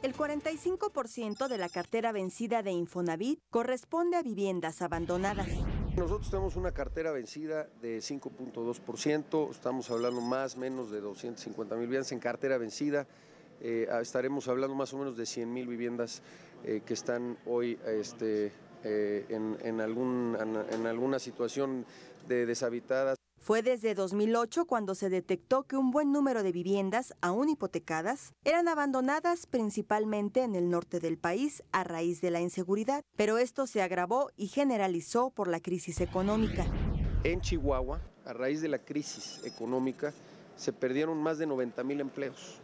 El 45% de la cartera vencida de Infonavit corresponde a viviendas abandonadas. Nosotros tenemos una cartera vencida de 5.2%, estamos hablando más o menos de 250 mil viviendas en cartera vencida. Eh, estaremos hablando más o menos de 100 mil viviendas eh, que están hoy este, eh, en, en alguna situación de deshabitadas. Fue desde 2008 cuando se detectó que un buen número de viviendas, aún hipotecadas, eran abandonadas principalmente en el norte del país a raíz de la inseguridad, pero esto se agravó y generalizó por la crisis económica. En Chihuahua, a raíz de la crisis económica, se perdieron más de 90 mil empleos,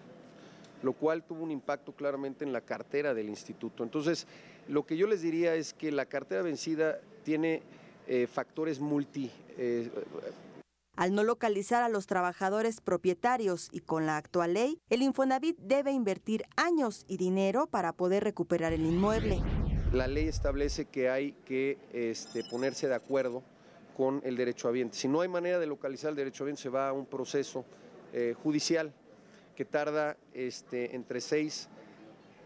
lo cual tuvo un impacto claramente en la cartera del instituto. Entonces, lo que yo les diría es que la cartera vencida tiene eh, factores multi... Eh, al no localizar a los trabajadores propietarios y con la actual ley, el Infonavit debe invertir años y dinero para poder recuperar el inmueble. La ley establece que hay que este, ponerse de acuerdo con el derecho habiente. Si no hay manera de localizar el al bien se va a un proceso eh, judicial que tarda este, entre seis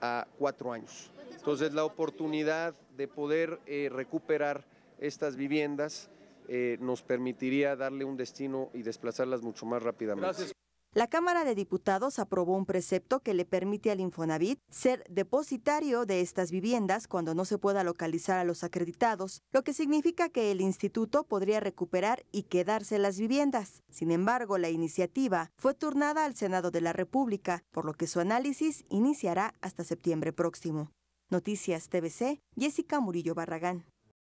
a cuatro años. Entonces la oportunidad de poder eh, recuperar estas viviendas eh, nos permitiría darle un destino y desplazarlas mucho más rápidamente. La Cámara de Diputados aprobó un precepto que le permite al Infonavit ser depositario de estas viviendas cuando no se pueda localizar a los acreditados, lo que significa que el instituto podría recuperar y quedarse las viviendas. Sin embargo, la iniciativa fue turnada al Senado de la República, por lo que su análisis iniciará hasta septiembre próximo. Noticias TVC, Jessica Murillo Barragán.